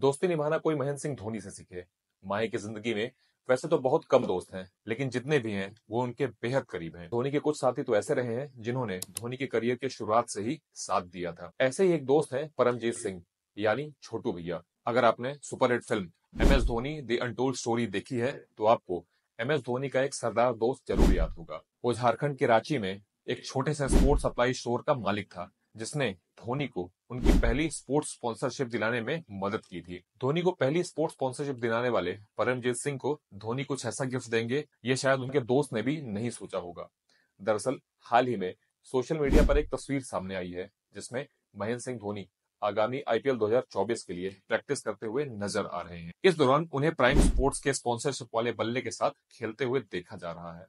दोस्ती निभाना कोई महेंद्र सिंह धोनी से सीखे माही की जिंदगी में वैसे तो बहुत कम दोस्त हैं लेकिन जितने भी हैं वो उनके बेहद करीब हैं धोनी के कुछ साथी तो ऐसे रहे हैं जिन्होंने धोनी के करियर के शुरुआत से ही साथ दिया था ऐसे ही एक दोस्त है परमजीत सिंह यानी छोटू भैया अगर आपने superhit film M S Dhoni the untold story देखी है तो आपको एम एस धोनी का एक सरदार दोस्त जरूर याद होगा वो झारखंड के रांची में एक छोटे से स्पोर्ट्स सप्लाई स्टोर का मालिक था जिसने धोनी को उनकी पहली स्पोर्ट्स स्पॉन्सरशिप दिलाने में मदद की थी धोनी को पहली स्पोर्ट्स स्पॉन्सरशिप दिलाने वाले परमजीत सिंह को धोनी कुछ ऐसा गिफ्ट देंगे ये शायद उनके दोस्त ने भी नहीं सोचा होगा दरअसल हाल ही में सोशल मीडिया पर एक तस्वीर सामने आई है जिसमें महेंद्र सिंह धोनी आगामी आईपीएल 2024 के लिए प्रैक्टिस करते हुए नजर आ रहे हैं इस दौरान उन्हें प्राइम स्पोर्ट्स के स्पॉन्सरशिप वाले बल्ले के साथ खेलते हुए देखा जा रहा है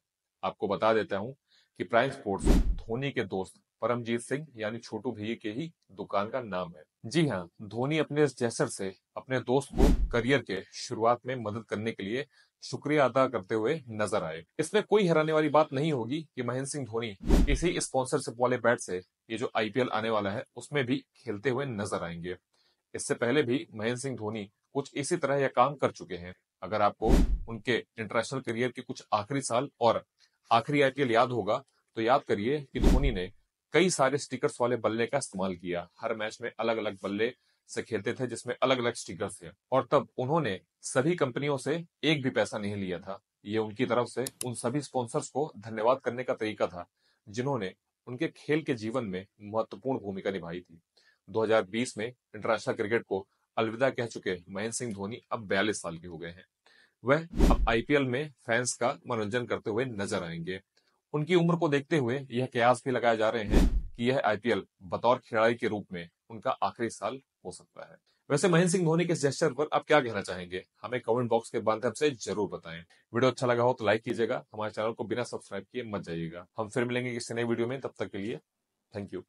आपको बता देता हूँ कि प्राइम स्पोर्ट्स धोनी के दोस्त परमजीत सिंह यानी छोटू भैया के ही दुकान का नाम है जी हाँ धोनी अपने इस से अपने दोस्त को करियर के शुरुआत में मदद करने के लिए शुक्रिया अदा करते हुए नजर आए इसमें कोई हैरानी वाली बात नहीं होगी कि महेंद्र सिंह धोनी इसी स्पॉन्सरशिप वाले बैट से ये जो आईपीएल आने वाला है उसमें भी खेलते हुए नजर आएंगे इससे पहले भी महेंद्र सिंह धोनी कुछ इसी तरह यह काम कर चुके हैं अगर आपको उनके इंटरनेशनल करियर के कुछ आखिरी साल और आखिरी आईपीएल याद होगा तो याद करिए कि धोनी ने कई सारे स्टिकर्स वाले बल्ले का इस्तेमाल किया हर मैच में अलग अलग बल्ले से खेलते थे जिसमें अलग अलग स्टिकर्स थे और तब उन्होंने सभी कंपनियों से एक भी पैसा नहीं लिया था ये उनकी तरफ से उन सभी स्पॉन्सर्स को धन्यवाद करने का तरीका था जिन्होंने उनके खेल के जीवन में महत्वपूर्ण भूमिका निभाई थी 2020 में इंटरनेशनल क्रिकेट को अलविदा कह चुके महेंद्र सिंह धोनी अब बयालीस साल के हो गए हैं वह अब आईपीएल में फैंस का मनोरंजन करते हुए नजर आएंगे उनकी उम्र को देखते हुए यह कयास भी लगाए जा रहे हैं कि यह आईपीएल बतौर खिलाड़ी के रूप में उनका आखिरी साल हो सकता है वैसे महेंद्र सिंह धोनी के इस जेस्टर पर आप क्या कहना चाहेंगे हमें कमेंट बॉक्स के माध्यम से जरूर बताएं वीडियो अच्छा लगा हो तो लाइक कीजिएगा हमारे चैनल को बिना सब्सक्राइब किए मत जाइएगा हम फिर मिलेंगे किसी नई वीडियो में तब तक के लिए थैंक यू